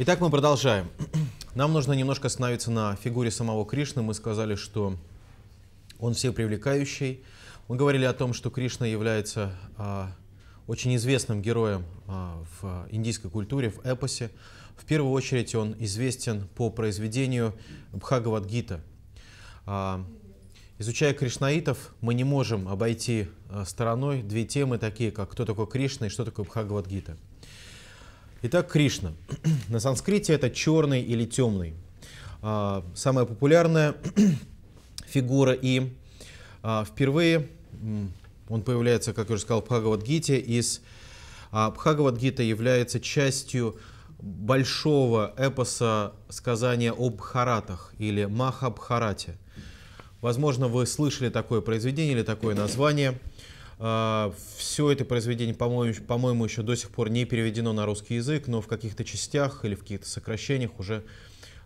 Итак, мы продолжаем. Нам нужно немножко остановиться на фигуре самого Кришны. Мы сказали, что он все привлекающий. Мы говорили о том, что Кришна является а, очень известным героем а, в индийской культуре, в эпосе. В первую очередь он известен по произведению Бхагавадгита. А, изучая кришнаитов, мы не можем обойти а, стороной две темы, такие как «Кто такой Кришна?» и «Что такое Бхагавадгита?». Итак, Кришна. На санскрите это черный или темный. А, самая популярная фигура и а, впервые он появляется, как я уже сказал, в Бхагавадгите. Из а, Бхагавадгита является частью большого эпоса сказания об харатах или Махабхарате. Возможно, вы слышали такое произведение или такое название – а, Все это произведение, по-моему, по-моему, еще до сих пор не переведено на русский язык, но в каких-то частях или в каких-то сокращениях уже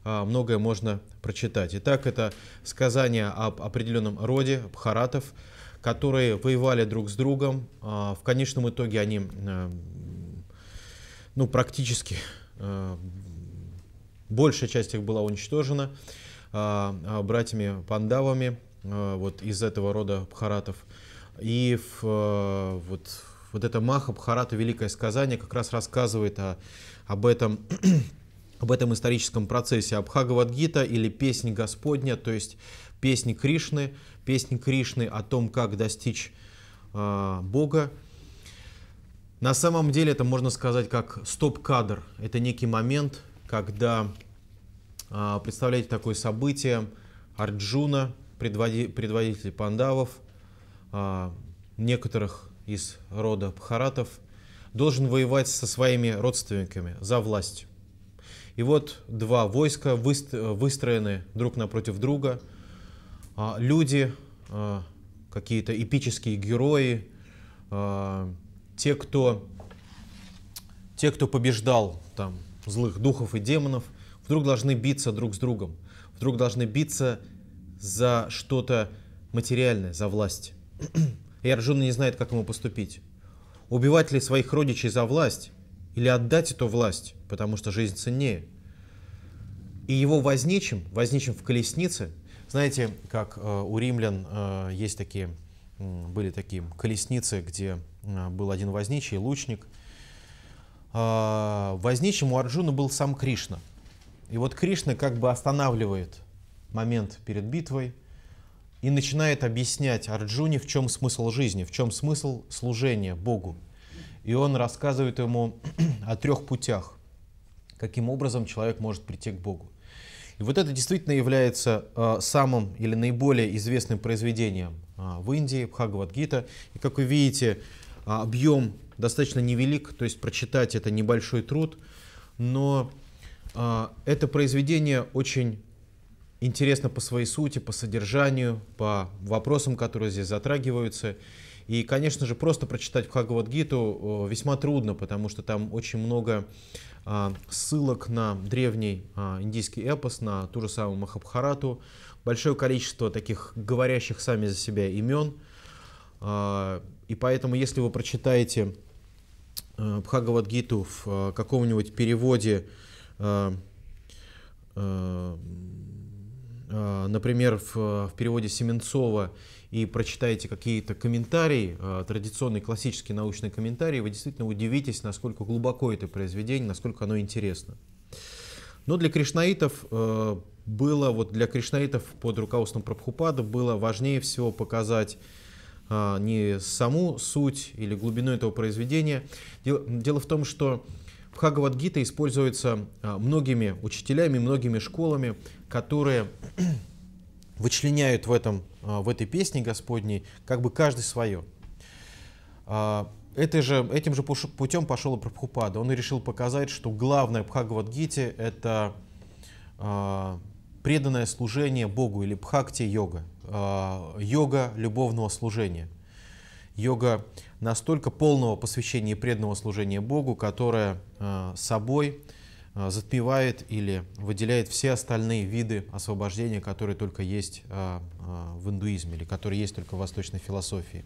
а, многое можно прочитать. Итак, это сказание об определенном роде бхаратов, которые воевали друг с другом. А, в конечном итоге они ну, практически большая часть их была уничтожена братьями пандавами вот из этого рода бхаратов – и в, э, вот, вот это Маха Бхарата «Великое сказание» как раз рассказывает о, об этом об этом историческом процессе. Абхагавадгита или песни Господня», то есть песни Кришны, песни Кришны о том, как достичь э, Бога. На самом деле это можно сказать как стоп-кадр. Это некий момент, когда, э, представляете, такое событие, Арджуна, предводи, предводитель пандавов, а, некоторых из рода Бхаратов должен воевать со своими родственниками за власть. И вот два войска выстроены друг напротив друга. А, люди, а, какие-то эпические герои, те, кто, те, кто побеждал там, злых духов и демонов, вдруг должны биться друг с другом, вдруг должны биться за что-то материальное, за власть. И Арджуна не знает, как ему поступить. Убивать ли своих родичей за власть? Или отдать эту власть, потому что жизнь ценнее? И его возничим, возничим в колеснице, знаете, как э, у римлян э, есть такие, были такие колесницы, где э, был один возничий, лучник. А, возничим у Арджуна был сам Кришна. И вот Кришна как бы останавливает момент перед битвой, и начинает объяснять Арджуне, в чем смысл жизни, в чем смысл служения Богу. И он рассказывает ему о трех путях, каким образом человек может прийти к Богу. И вот это действительно является э, самым или наиболее известным произведением э, в Индии, Бхагавадгита. И как вы видите, э, объем достаточно невелик, то есть прочитать это небольшой труд, но это произведение очень интересно по своей сути, по содержанию, по вопросам, которые здесь затрагиваются. И, конечно же, просто прочитать Бхагавадгиту весьма трудно, потому что там очень много а, ссылок на древний а, индийский эпос, на ту же самую Махабхарату, большое количество таких говорящих сами за себя имен. А, и поэтому, если вы прочитаете Бхагавадгиту в каком-нибудь переводе Э, например, в, э, в переводе Семенцова и прочитаете какие-то комментарии, э, традиционные классические научные комментарии, вы действительно удивитесь, насколько глубоко это произведение, насколько оно интересно. Но для кришнаитов было, вот для кришнаитов под руководством Прабхупада было важнее всего показать не саму суть или глубину этого произведения. Дело, дело в том, что Бхагавадгита используется а, многими учителями, многими школами, которые вычленяют в, этом, а, в этой песне Господней как бы каждый свое. А, это же, этим же путем пошел и Прабхупада. Он решил показать, что главное в Бхагавадгите — это преданное служение Богу или Бхакти-йога, йога любовного служения — йога настолько полного посвящения и преданного служения Богу, которая э, собой э, затмевает или выделяет все остальные виды освобождения, которые только есть э, в индуизме или которые есть только в восточной философии.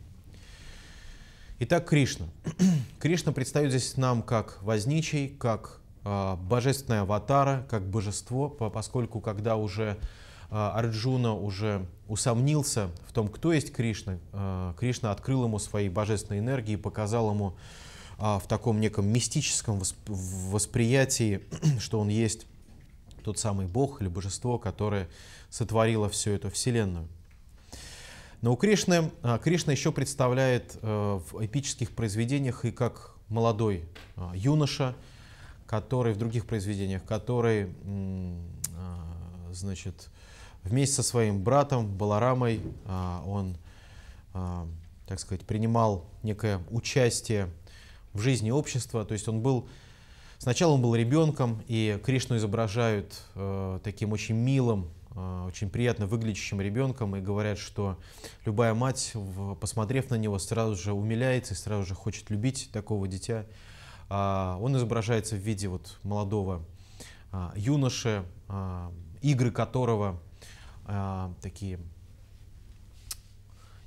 Итак, Кришна. Кришна предстает здесь нам как возничий, как божественная аватара, как божество, поскольку когда уже а, Арджуна уже усомнился в том, кто есть Кришна. А, Кришна открыл ему свои божественные энергии, показал ему а, в таком неком мистическом восприятии, что он есть тот самый Бог или Божество, которое сотворило всю эту Вселенную. Но у Кришны, Кришна еще представляет в эпических произведениях и как молодой юноша, который в других произведениях, который значит, Вместе со своим братом Баларамой а, он, а, так сказать, принимал некое участие в жизни общества. То есть он был Сначала он был ребенком, и Кришну изображают э, таким очень милым, э, очень приятно выглядящим ребенком, и говорят, что любая мать, посмотрев на него, сразу же умиляется и сразу же хочет любить такого дитя. А, он изображается в виде вот молодого юноши, игры которого э, такие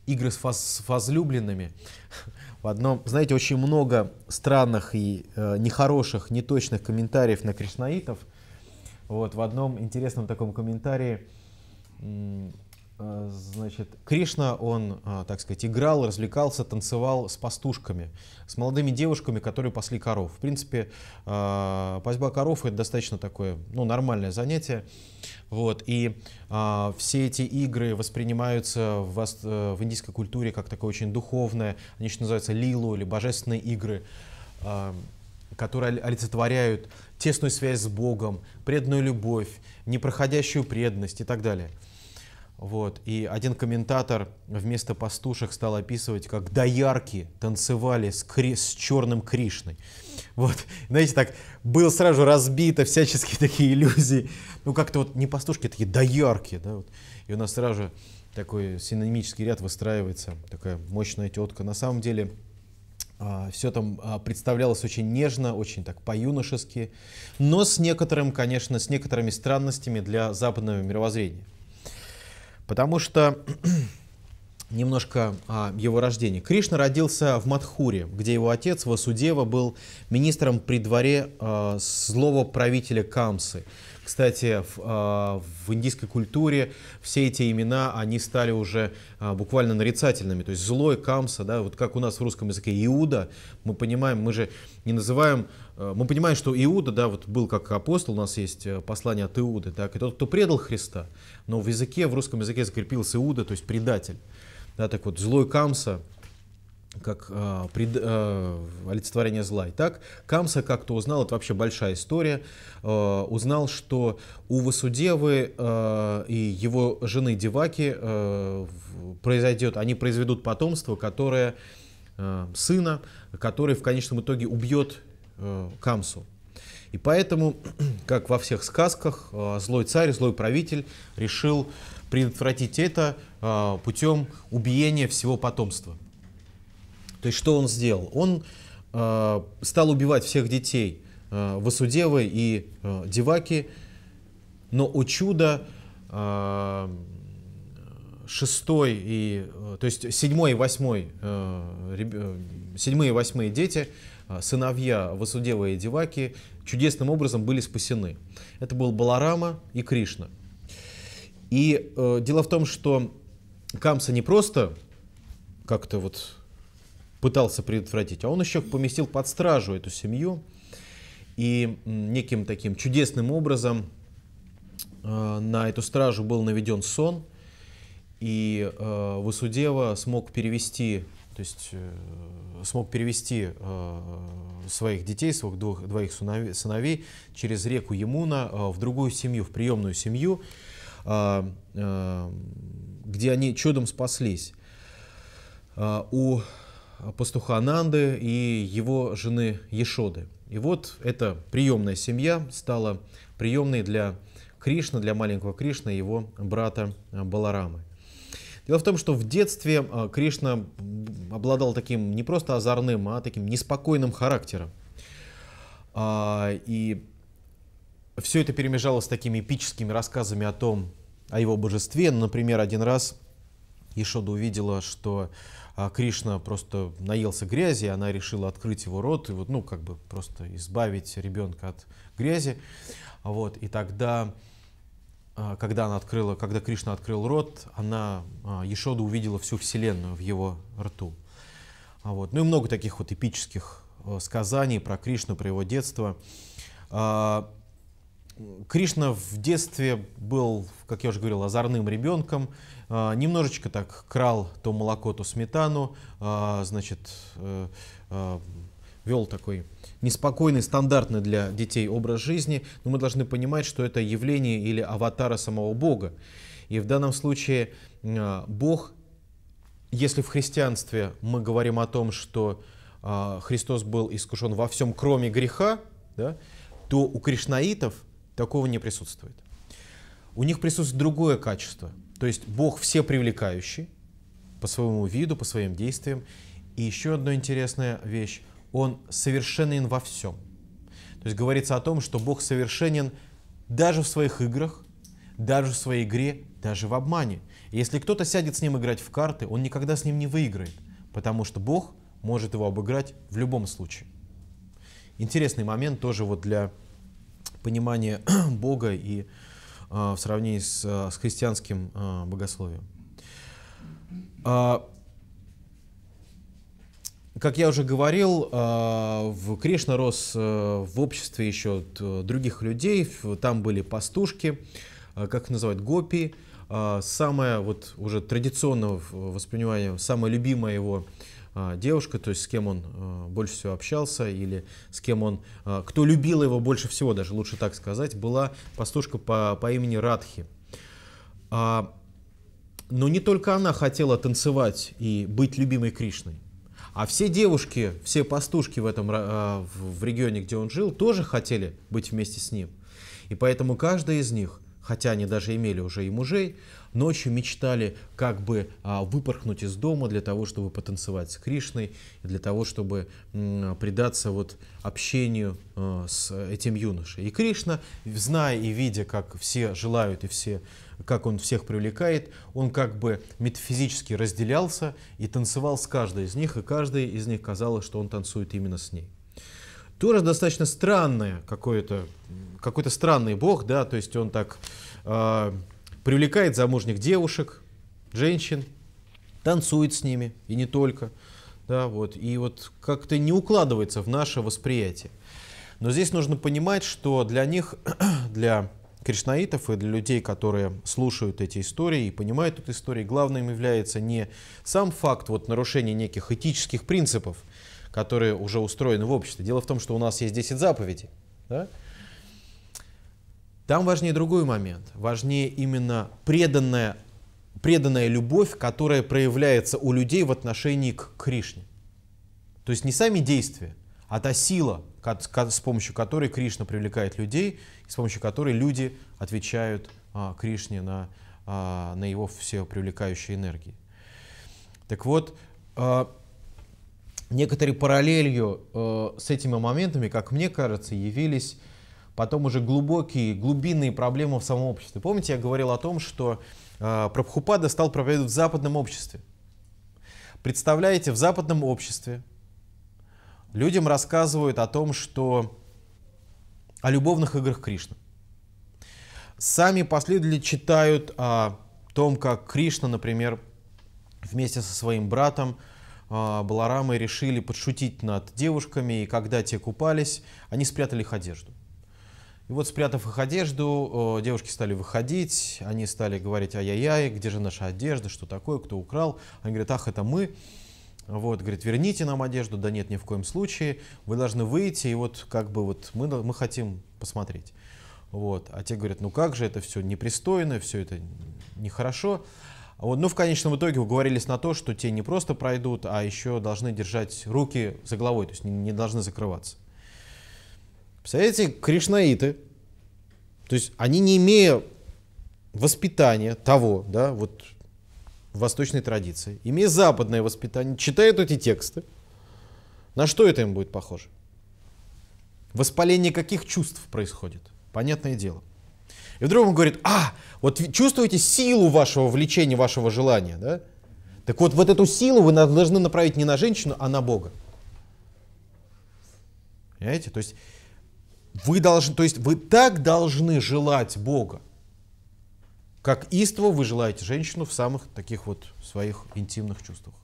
игры с, фаз, с возлюбленными. В одном, знаете, очень много странных и э, нехороших, неточных комментариев на кришнаитов. Вот в одном интересном таком комментарии а, значит, Кришна, он, а, так сказать, играл, развлекался, танцевал с пастушками, с молодыми девушками, которые пасли коров. В принципе, а, пасьба коров это достаточно такое, ну, нормальное занятие. Вот, и все эти игры воспринимаются в, э, в индийской культуре как такое очень духовное, они еще называются лилу или божественные игры, которые олицетворяют тесную связь с Богом, преданную любовь, непроходящую преданность и так далее. Вот. И один комментатор вместо пастушек стал описывать, как доярки танцевали с, кри... с черным Кришной. Вот, знаете, так было сразу разбито всяческие такие иллюзии. Ну, как-то вот не пастушки, а такие доярки. Да, вот. И у нас сразу такой синонимический ряд выстраивается. Такая мощная тетка. На самом деле, а, все там а, представлялось очень нежно, очень так по-юношески, но с некоторым, конечно, с некоторыми странностями для западного мировоззрения. Потому что немножко о а, его рождении. Кришна родился в Мадхуре, где его отец Васудева был министром при дворе а, злого правителя Камсы. Кстати, в, а, в индийской культуре все эти имена, они стали уже а, буквально нарицательными. То есть злой, камса, да, вот как у нас в русском языке Иуда, мы понимаем, мы же не называем, а, мы понимаем, что Иуда, да, вот был как апостол, у нас есть э, послание от Иуды, так, и тот, кто предал Христа, но в языке, в русском языке закрепился Иуда, то есть предатель. Да, так вот, злой Камса, как э, пред, э, олицетворение зла. И так Камса как-то узнал, это вообще большая история, э, узнал, что у Васудевы э, и его жены Деваки э, произойдет, они произведут потомство, которое э, сына, который в конечном итоге убьет э, Камсу. И поэтому, как во всех сказках, злой царь, злой правитель решил предотвратить это путем убиения всего потомства. То есть что он сделал? Он э, стал убивать всех детей э, Васудевы и э, Деваки, но у чуда э, шестой и, э, то есть седьмой и восьмой, э, э седьмые и восьмые дети, э, сыновья Васудева и Деваки, чудесным образом были спасены. Это был Баларама и Кришна. И э, дело в том, что Камса не просто как-то вот пытался предотвратить, а он еще поместил под стражу эту семью и неким таким чудесным образом э, на эту стражу был наведен сон, и э, Высудева смог перевести, то есть э, смог перевести э, своих детей, своих двух, двоих сыновей, сыновей через реку Емуна э, в другую семью, в приемную семью, э, где они чудом спаслись. У пастуха Ананды и его жены Ешоды. И вот эта приемная семья стала приемной для Кришны, для маленького Кришны и его брата э, Баларамы. Дело в том, что в детстве э, Кришна обладал таким не просто озорным, а таким неспокойным характером. А, и все это перемежалось с такими эпическими рассказами о том, о его божестве. Например, один раз Ешода увидела, что а Кришна просто наелся грязи, она решила открыть его рот и вот, ну, как бы просто избавить ребенка от грязи. Вот, и тогда, а, когда она открыла, когда Кришна открыл рот, она, а, Ешода увидела всю вселенную в его рту. А вот. Ну и много таких вот эпических э, сказаний про Кришну, про его детство. Кришна в детстве был, как я уже говорил, озорным ребенком, а, немножечко так крал то молоко, то сметану, а, значит, э, а, вел такой неспокойный, стандартный для детей образ жизни, но мы должны понимать, что это явление или аватара самого Бога. И в данном случае Бог, если в христианстве мы говорим о том, что Христос был искушен во всем, кроме греха, да, то у кришнаитов – Такого не присутствует. У них присутствует другое качество. То есть Бог все привлекающий по своему виду, по своим действиям. И еще одна интересная вещь. Он совершенен во всем. То есть говорится о том, что Бог совершенен даже в своих играх, даже в своей игре, даже в обмане. если кто-то сядет с ним играть в карты, он никогда с ним не выиграет, потому что Бог может его обыграть в любом случае. Интересный момент тоже вот для понимание Бога и а, в сравнении с, а, с христианским а, богословием. Как я уже говорил, в Кришна рос в обществе еще других людей, там были пастушки, как их называют, гопи. Самое вот уже традиционное воспринимание, самое любимое его а, девушка, то есть с кем он а, больше всего общался или с кем он, а, кто любил его больше всего, даже лучше так сказать, была пастушка по, по имени Радхи. Но не только она хотела танцевать и быть любимой Кришной. А все девушки, все пастушки в этом в регионе, где он жил, тоже хотели быть вместе с ним. И поэтому каждая из них – хотя они даже имели уже и мужей, ночью мечтали как бы а, выпорхнуть из дома для того, чтобы потанцевать с Кришной, для того, чтобы предаться вот общению а, с этим юношей. И Кришна, зная и видя, как все желают и все как он всех привлекает, он как бы метафизически разделялся и танцевал с каждой из них, и каждый из них казалось, что он танцует именно с ней тоже достаточно странное какое-то, какой-то странный бог, да, то есть он так э, привлекает замужних девушек, женщин, танцует с ними, и не только, да, вот, и вот как-то не укладывается в наше восприятие. Но здесь нужно понимать, что для них, для кришнаитов и для людей, которые слушают эти истории и понимают эту историю, главным является не сам факт вот, нарушения неких этических принципов, которые уже устроены в обществе. Дело в том, что у нас есть 10 заповедей. Да? Там важнее другой момент. Важнее именно преданная, преданная любовь, которая проявляется у людей в отношении к Кришне. То есть не сами действия, а та сила, с помощью которой Кришна привлекает людей, с помощью которой люди отвечают а, Кришне на, а, на его все привлекающие энергии. Так вот, а, некоторой параллелью э, с этими моментами, как мне кажется, явились потом уже глубокие, глубинные проблемы в самом обществе. Помните, я говорил о том, что э, Прабхупада стал проповедовать в западном обществе. Представляете, в западном обществе людям рассказывают о том, что о любовных играх Кришны. Сами последователи читают о том, как Кришна, например, вместе со своим братом – а, Баларамы решили подшутить над девушками, и когда те купались, они спрятали их одежду. И вот, спрятав их одежду, девушки стали выходить, они стали говорить «Ай-яй-яй, где же наша одежда, что такое, кто украл?» Они говорят «Ах, это мы». Вот, говорит, верните нам одежду. Да нет, ни в коем случае. Вы должны выйти, и вот как бы вот мы, мы хотим посмотреть. Вот. А те говорят, ну как же, это все непристойно, все это нехорошо. хорошо. Вот, ну, в конечном итоге уговорились на то, что те не просто пройдут, а еще должны держать руки за головой, то есть не, не должны закрываться. Представляете, кришнаиты, то есть они не имея воспитания того, да, вот восточной традиции, имея западное воспитание, читают эти тексты, на что это им будет похоже? Воспаление каких чувств происходит? Понятное дело. И вдруг он говорит, а, вот чувствуете силу вашего влечения, вашего желания, да? Так вот, вот эту силу вы должны направить не на женщину, а на Бога. Понимаете? То есть вы должны, то есть вы так должны желать Бога, как истово вы желаете женщину в самых таких вот своих интимных чувствах.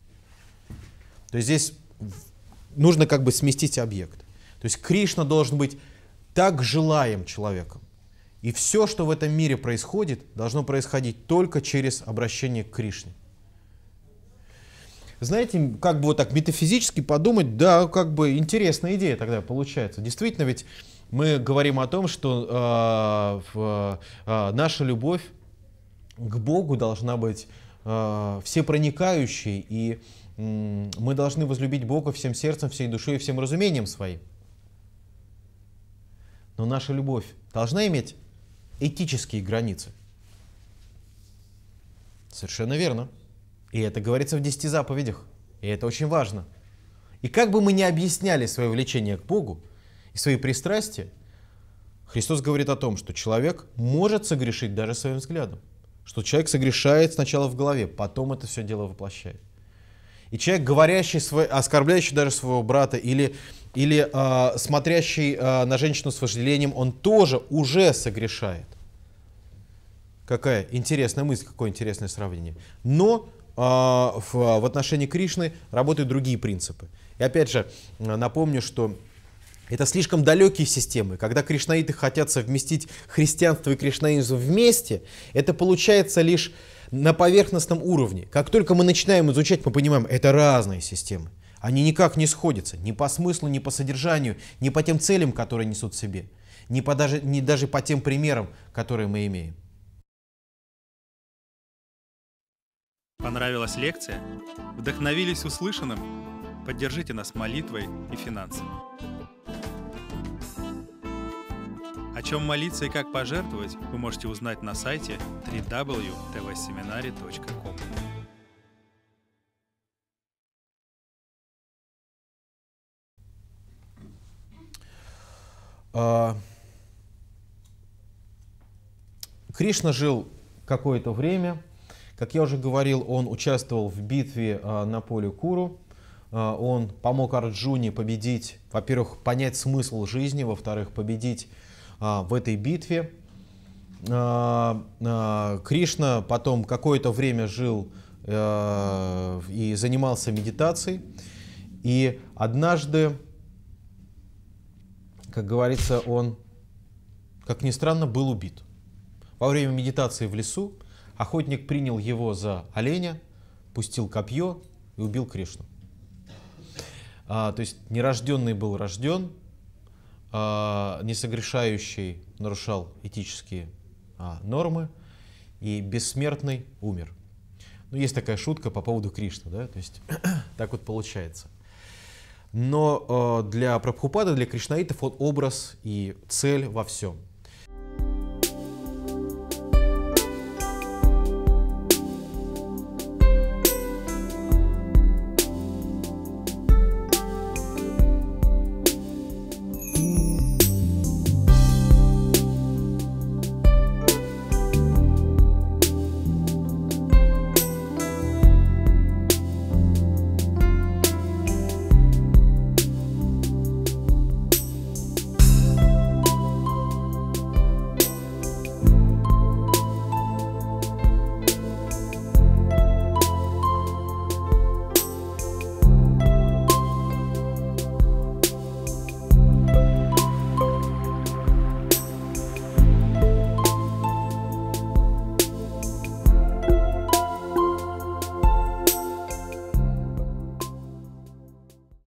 То есть здесь нужно как бы сместить объект. То есть Кришна должен быть так желаем человеком, и все, что в этом мире происходит, должно происходить только через обращение к Кришне. Знаете, как бы вот так метафизически подумать, да, как бы интересная идея тогда получается. Действительно, ведь мы говорим о том, что э, в, э, наша любовь к Богу должна быть э, всепроникающей, и э, мы должны возлюбить Бога всем сердцем, всей душой и всем разумением своим. Но наша любовь должна иметь этические границы. Совершенно верно. И это говорится в десяти заповедях. И это очень важно. И как бы мы ни объясняли свое влечение к Богу и свои пристрастия, Христос говорит о том, что человек может согрешить даже своим взглядом. Что человек согрешает сначала в голове, потом это все дело воплощает. И человек, говорящий, свой, оскорбляющий даже своего брата или или э, смотрящий э, на женщину с вожделением, он тоже уже согрешает. Какая интересная мысль, какое интересное сравнение. Но э, в, в отношении Кришны работают другие принципы. И опять же, напомню, что это слишком далекие системы. Когда кришнаиты хотят совместить христианство и кришнаизм вместе, это получается лишь на поверхностном уровне. Как только мы начинаем изучать, мы понимаем, это разные системы. Они никак не сходятся ни по смыслу, ни по содержанию, ни по тем целям, которые несут в себе, ни, по даже, ни даже по тем примерам, которые мы имеем. Понравилась лекция? Вдохновились услышанным? Поддержите нас молитвой и финансами. О чем молиться и как пожертвовать, вы можете узнать на сайте www.tvseminary.com. А, Кришна жил какое-то время. Как я уже говорил, он участвовал в битве а, на поле Куру. А, он помог Арджуне победить, во-первых, понять смысл жизни, во-вторых, победить в этой битве. Кришна потом какое-то время жил э, и занимался медитацией. И однажды как говорится, он, как ни странно, был убит. Во время медитации в лесу охотник принял его за оленя, пустил копье и убил Кришну. А, то есть нерожденный был рожден, а, несогрешающий нарушал этические а, нормы, и бессмертный умер. Ну, есть такая шутка по поводу Кришны, да, то есть так вот получается но э, для Прабхупада, для кришнаитов он образ и цель во всем.